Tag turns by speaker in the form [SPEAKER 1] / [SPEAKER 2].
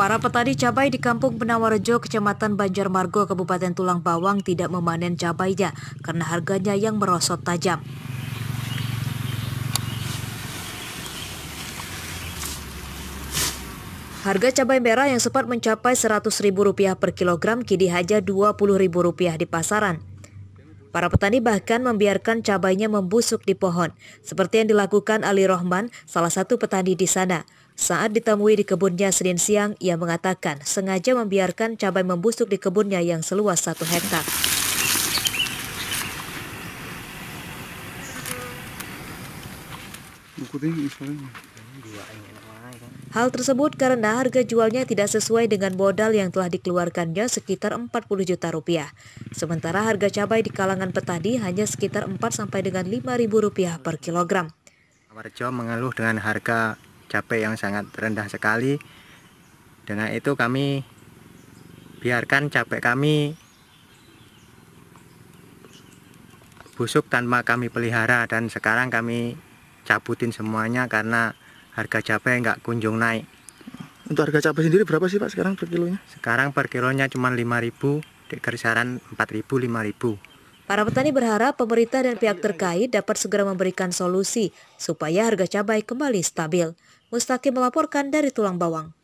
[SPEAKER 1] Para petani cabai di Kampung Benawarejo, Kecamatan Banjarmargo, Kabupaten Tulang Bawang tidak memanen cabainya karena harganya yang merosot tajam. Harga cabai merah yang sempat mencapai Rp100.000 per kilogram kini hanya Rp20.000 di pasaran. Para petani bahkan membiarkan cabainya membusuk di pohon, seperti yang dilakukan Ali Rohman, salah satu petani di sana. Saat ditemui di kebunnya Senin siang, ia mengatakan sengaja membiarkan cabai membusuk di kebunnya yang seluas satu hektar. ini. Hal tersebut karena harga jualnya tidak sesuai dengan modal yang telah dikeluarkannya sekitar 40 juta rupiah. Sementara harga cabai di kalangan petani hanya sekitar 4 sampai dengan 5 ribu rupiah per kilogram.
[SPEAKER 2] Warjo mengeluh dengan harga cabai yang sangat rendah sekali. Dengan itu kami biarkan cabai kami busuk tanpa kami pelihara dan sekarang kami cabutin semuanya karena harga cabai nggak kunjung naik. Untuk harga cabai sendiri berapa sih Pak sekarang per kilonya? Sekarang per kilonya cuma 5000 di kisaran 4000 5000
[SPEAKER 1] Para petani berharap pemerintah dan pihak terkait dapat segera memberikan solusi supaya harga cabai kembali stabil. Mustaki melaporkan dari Tulang Bawang.